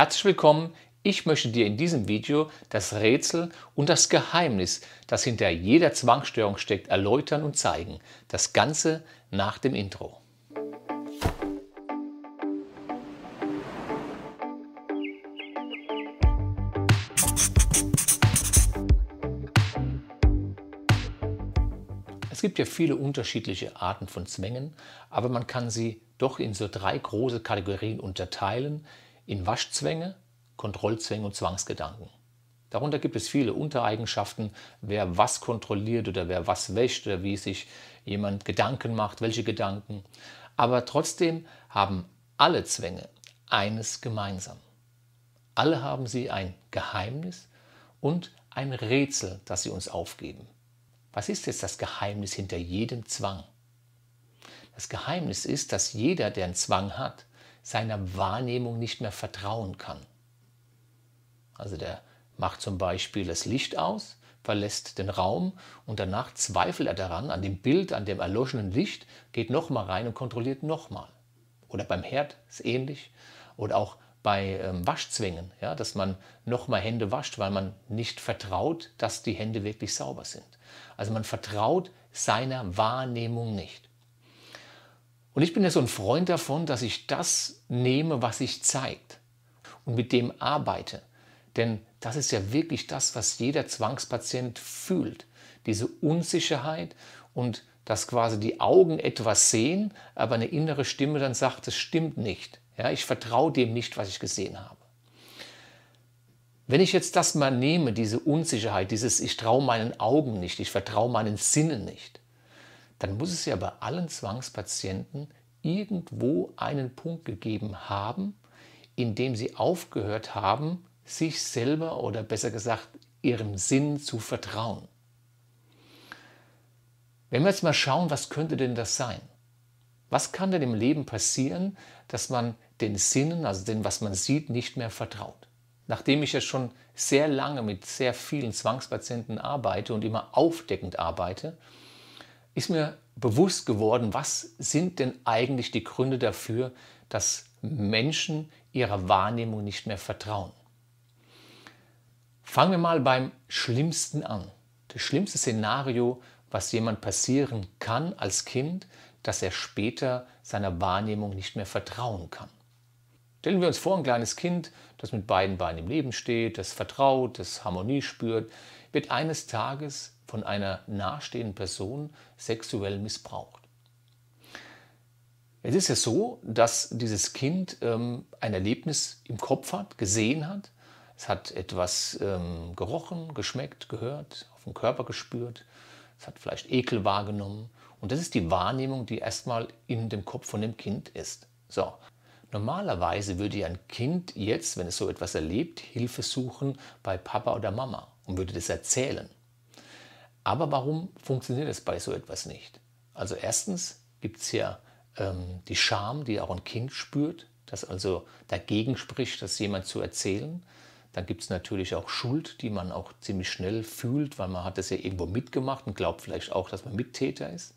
Herzlich willkommen, ich möchte dir in diesem Video das Rätsel und das Geheimnis, das hinter jeder Zwangsstörung steckt, erläutern und zeigen. Das Ganze nach dem Intro. Es gibt ja viele unterschiedliche Arten von Zwängen, aber man kann sie doch in so drei große Kategorien unterteilen, in Waschzwänge, Kontrollzwänge und Zwangsgedanken. Darunter gibt es viele Untereigenschaften, wer was kontrolliert oder wer was wäscht oder wie sich jemand Gedanken macht, welche Gedanken. Aber trotzdem haben alle Zwänge eines gemeinsam. Alle haben sie ein Geheimnis und ein Rätsel, das sie uns aufgeben. Was ist jetzt das Geheimnis hinter jedem Zwang? Das Geheimnis ist, dass jeder, der einen Zwang hat, seiner Wahrnehmung nicht mehr vertrauen kann. Also der macht zum Beispiel das Licht aus, verlässt den Raum und danach zweifelt er daran, an dem Bild, an dem erloschenen Licht, geht nochmal rein und kontrolliert nochmal. Oder beim Herd ist ähnlich. Oder auch bei ähm, Waschzwängen, ja, dass man nochmal Hände wascht, weil man nicht vertraut, dass die Hände wirklich sauber sind. Also man vertraut seiner Wahrnehmung nicht. Und ich bin ja so ein Freund davon, dass ich das nehme, was sich zeigt und mit dem arbeite. Denn das ist ja wirklich das, was jeder Zwangspatient fühlt. Diese Unsicherheit und dass quasi die Augen etwas sehen, aber eine innere Stimme dann sagt, es stimmt nicht. Ja, ich vertraue dem nicht, was ich gesehen habe. Wenn ich jetzt das mal nehme, diese Unsicherheit, dieses ich traue meinen Augen nicht, ich vertraue meinen Sinnen nicht, dann muss es ja bei allen Zwangspatienten irgendwo einen Punkt gegeben haben, in dem sie aufgehört haben, sich selber oder besser gesagt ihrem Sinn zu vertrauen. Wenn wir jetzt mal schauen, was könnte denn das sein? Was kann denn im Leben passieren, dass man den Sinnen, also dem, was man sieht, nicht mehr vertraut? Nachdem ich ja schon sehr lange mit sehr vielen Zwangspatienten arbeite und immer aufdeckend arbeite, ist mir bewusst geworden, was sind denn eigentlich die Gründe dafür, dass Menschen ihrer Wahrnehmung nicht mehr vertrauen. Fangen wir mal beim Schlimmsten an. Das schlimmste Szenario, was jemand passieren kann als Kind, dass er später seiner Wahrnehmung nicht mehr vertrauen kann. Stellen wir uns vor, ein kleines Kind, das mit beiden Beinen im Leben steht, das vertraut, das Harmonie spürt, wird eines Tages von einer nahestehenden Person sexuell missbraucht. Es ist ja so, dass dieses Kind ähm, ein Erlebnis im Kopf hat, gesehen hat. Es hat etwas ähm, gerochen, geschmeckt, gehört, auf dem Körper gespürt. Es hat vielleicht Ekel wahrgenommen. Und das ist die Wahrnehmung, die erstmal in dem Kopf von dem Kind ist. So. Normalerweise würde ja ein Kind jetzt, wenn es so etwas erlebt, Hilfe suchen bei Papa oder Mama und würde das erzählen. Aber warum funktioniert es bei so etwas nicht? Also erstens gibt es ja ähm, die Scham, die auch ein Kind spürt, das also dagegen spricht, das jemand zu erzählen. Dann gibt es natürlich auch Schuld, die man auch ziemlich schnell fühlt, weil man hat das ja irgendwo mitgemacht und glaubt vielleicht auch, dass man Mittäter ist.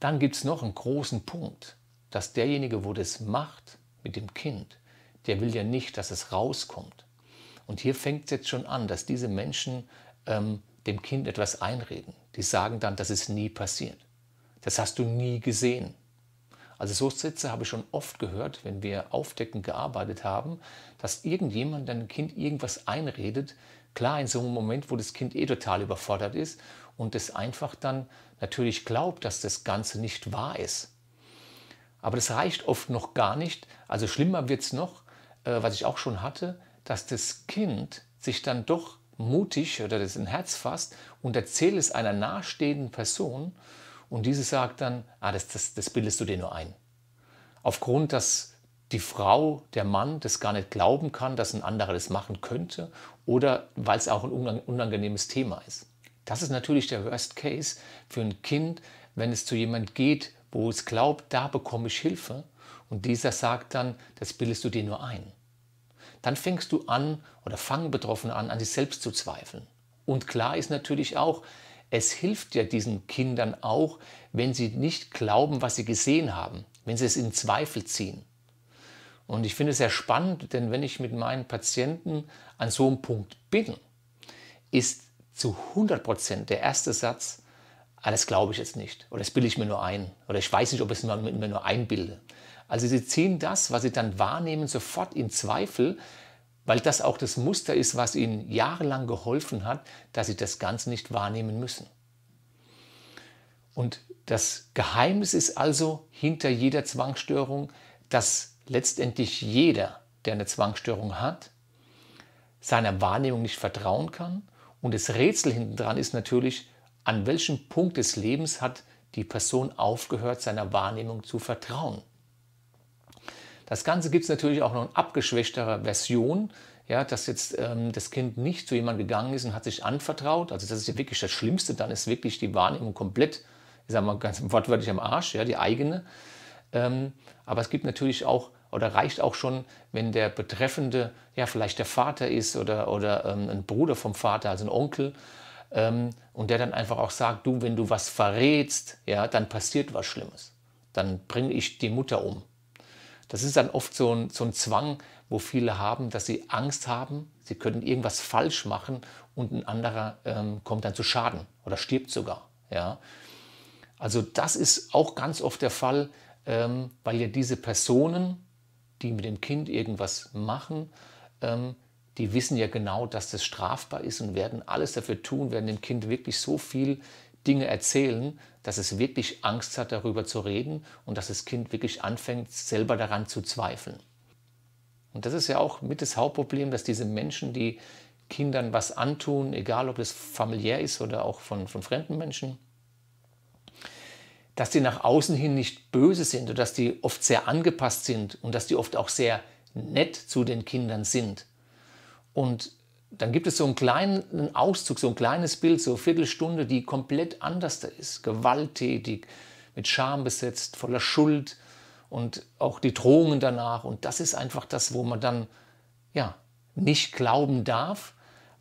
Dann gibt es noch einen großen Punkt, dass derjenige, wo das macht mit dem Kind, der will ja nicht, dass es rauskommt. Und hier fängt es jetzt schon an, dass diese Menschen ähm, dem Kind etwas einreden. Die sagen dann, das ist nie passiert. Das hast du nie gesehen. Also so Sätze habe ich schon oft gehört, wenn wir aufdeckend gearbeitet haben, dass irgendjemand deinem Kind irgendwas einredet. Klar, in so einem Moment, wo das Kind eh total überfordert ist und es einfach dann natürlich glaubt, dass das Ganze nicht wahr ist. Aber das reicht oft noch gar nicht. Also schlimmer wird es noch, äh, was ich auch schon hatte, dass das Kind sich dann doch mutig oder das in Herz fasst und erzähle es einer nahestehenden Person und diese sagt dann, ah, das, das, das bildest du dir nur ein. Aufgrund, dass die Frau, der Mann das gar nicht glauben kann, dass ein anderer das machen könnte oder weil es auch ein unangenehmes Thema ist. Das ist natürlich der Worst Case für ein Kind, wenn es zu jemand geht, wo es glaubt, da bekomme ich Hilfe und dieser sagt dann, das bildest du dir nur ein dann fängst du an oder fangen Betroffene an, an sich selbst zu zweifeln. Und klar ist natürlich auch, es hilft ja diesen Kindern auch, wenn sie nicht glauben, was sie gesehen haben, wenn sie es in Zweifel ziehen. Und ich finde es sehr spannend, denn wenn ich mit meinen Patienten an so einem Punkt bin, ist zu 100 Prozent der erste Satz, ah, das glaube ich jetzt nicht oder das bilde ich mir nur ein oder ich weiß nicht, ob ich es mir nur einbilde. Also sie ziehen das, was sie dann wahrnehmen, sofort in Zweifel, weil das auch das Muster ist, was ihnen jahrelang geholfen hat, dass sie das Ganze nicht wahrnehmen müssen. Und das Geheimnis ist also hinter jeder Zwangsstörung, dass letztendlich jeder, der eine Zwangsstörung hat, seiner Wahrnehmung nicht vertrauen kann. Und das Rätsel hintendran ist natürlich, an welchem Punkt des Lebens hat die Person aufgehört, seiner Wahrnehmung zu vertrauen? Das Ganze gibt es natürlich auch noch in abgeschwächterer Version, ja, dass jetzt ähm, das Kind nicht zu jemandem gegangen ist und hat sich anvertraut. Also das ist ja wirklich das Schlimmste, dann ist wirklich die Wahrnehmung komplett, ich sage mal ganz wortwörtlich am Arsch, ja, die eigene. Ähm, aber es gibt natürlich auch, oder reicht auch schon, wenn der Betreffende ja vielleicht der Vater ist oder, oder ähm, ein Bruder vom Vater, also ein Onkel, ähm, und der dann einfach auch sagt, du, wenn du was verrätst, ja, dann passiert was Schlimmes. Dann bringe ich die Mutter um. Das ist dann oft so ein, so ein Zwang, wo viele haben, dass sie Angst haben, sie könnten irgendwas falsch machen und ein anderer ähm, kommt dann zu Schaden oder stirbt sogar. Ja. Also das ist auch ganz oft der Fall, ähm, weil ja diese Personen, die mit dem Kind irgendwas machen, ähm, die wissen ja genau, dass das strafbar ist und werden alles dafür tun, werden dem Kind wirklich so viel Dinge erzählen, dass es wirklich Angst hat, darüber zu reden und dass das Kind wirklich anfängt, selber daran zu zweifeln. Und das ist ja auch mit das Hauptproblem, dass diese Menschen, die Kindern was antun, egal ob es familiär ist oder auch von, von fremden Menschen, dass die nach außen hin nicht böse sind und dass die oft sehr angepasst sind und dass die oft auch sehr nett zu den Kindern sind und dann gibt es so einen kleinen Auszug, so ein kleines Bild, so eine Viertelstunde, die komplett anders da ist. Gewalttätig, mit Scham besetzt, voller Schuld und auch die Drohungen danach. Und das ist einfach das, wo man dann ja, nicht glauben darf,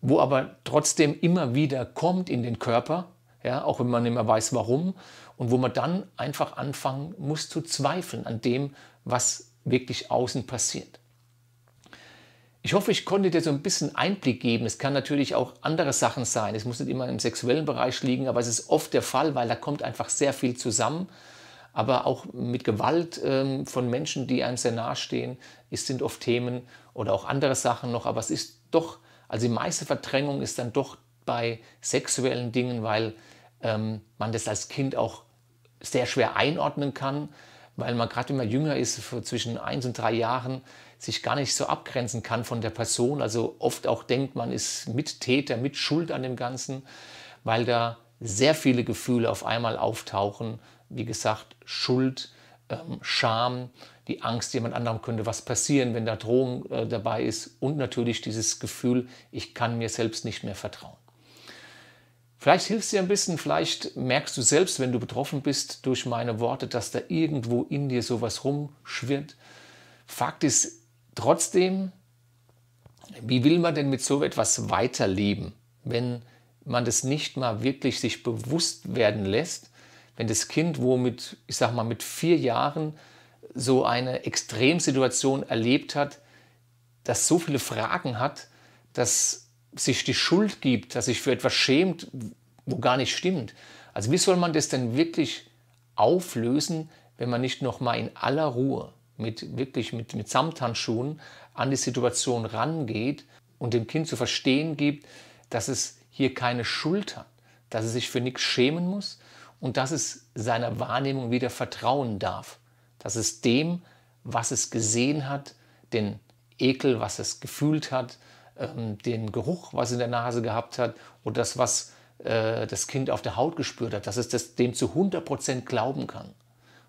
wo aber trotzdem immer wieder kommt in den Körper, ja, auch wenn man nicht mehr weiß, warum. Und wo man dann einfach anfangen muss zu zweifeln an dem, was wirklich außen passiert. Ich hoffe, ich konnte dir so ein bisschen Einblick geben. Es kann natürlich auch andere Sachen sein. Es muss nicht immer im sexuellen Bereich liegen, aber es ist oft der Fall, weil da kommt einfach sehr viel zusammen. Aber auch mit Gewalt ähm, von Menschen, die einem sehr nahestehen, es sind oft Themen oder auch andere Sachen noch. Aber es ist doch, also die meiste Verdrängung ist dann doch bei sexuellen Dingen, weil ähm, man das als Kind auch sehr schwer einordnen kann weil man gerade, wenn man jünger ist, zwischen eins und drei Jahren, sich gar nicht so abgrenzen kann von der Person. Also oft auch denkt, man ist mit Täter, mit Schuld an dem Ganzen, weil da sehr viele Gefühle auf einmal auftauchen. Wie gesagt, Schuld, ähm, Scham, die Angst, jemand anderem könnte was passieren, wenn da Drohung äh, dabei ist und natürlich dieses Gefühl, ich kann mir selbst nicht mehr vertrauen. Vielleicht hilfst du dir ein bisschen, vielleicht merkst du selbst, wenn du betroffen bist durch meine Worte, dass da irgendwo in dir sowas rumschwirrt. Fakt ist trotzdem, wie will man denn mit so etwas weiterleben, wenn man das nicht mal wirklich sich bewusst werden lässt, wenn das Kind, wo mit, ich sag mal, mit vier Jahren so eine Extremsituation erlebt hat, das so viele Fragen hat, dass sich die Schuld gibt, dass sich für etwas schämt, wo gar nicht stimmt. Also wie soll man das denn wirklich auflösen, wenn man nicht nochmal in aller Ruhe mit wirklich mit, mit Samthandschuhen an die Situation rangeht und dem Kind zu verstehen gibt, dass es hier keine Schuld hat, dass es sich für nichts schämen muss und dass es seiner Wahrnehmung wieder vertrauen darf, dass es dem, was es gesehen hat, den Ekel, was es gefühlt hat, ähm, den Geruch, was in der Nase gehabt hat und das, was äh, das Kind auf der Haut gespürt hat, dass es das, dem zu 100% glauben kann.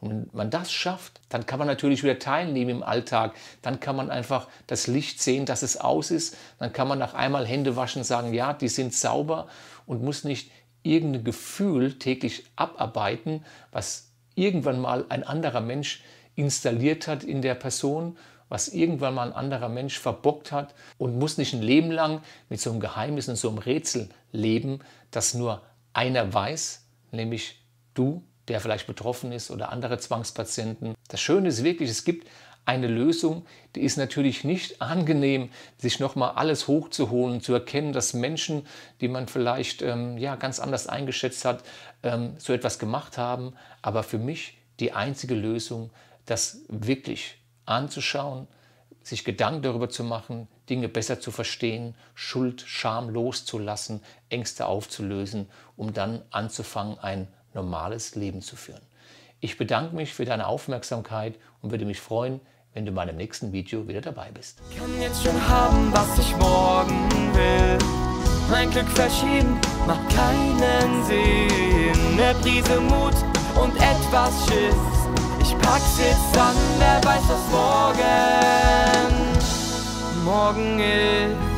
Und wenn man das schafft, dann kann man natürlich wieder teilnehmen im Alltag. Dann kann man einfach das Licht sehen, dass es aus ist. Dann kann man nach einmal Hände waschen sagen, ja, die sind sauber und muss nicht irgendein Gefühl täglich abarbeiten, was irgendwann mal ein anderer Mensch installiert hat in der Person was irgendwann mal ein anderer Mensch verbockt hat und muss nicht ein Leben lang mit so einem Geheimnis und so einem Rätsel leben, das nur einer weiß, nämlich du, der vielleicht betroffen ist oder andere Zwangspatienten. Das Schöne ist wirklich, es gibt eine Lösung, die ist natürlich nicht angenehm, sich nochmal alles hochzuholen, zu erkennen, dass Menschen, die man vielleicht ähm, ja, ganz anders eingeschätzt hat, ähm, so etwas gemacht haben. Aber für mich die einzige Lösung, das wirklich anzuschauen, sich Gedanken darüber zu machen, Dinge besser zu verstehen, Schuld, Scham loszulassen, Ängste aufzulösen, um dann anzufangen, ein normales Leben zu führen. Ich bedanke mich für deine Aufmerksamkeit und würde mich freuen, wenn du in meinem nächsten Video wieder dabei bist. Ich kann jetzt schon haben, was ich morgen will. Mein Glück verschieben macht keinen Sinn. Eine Prise Mut und etwas Schiss pack's jetzt an, wer weiß, was morgen, morgen ist.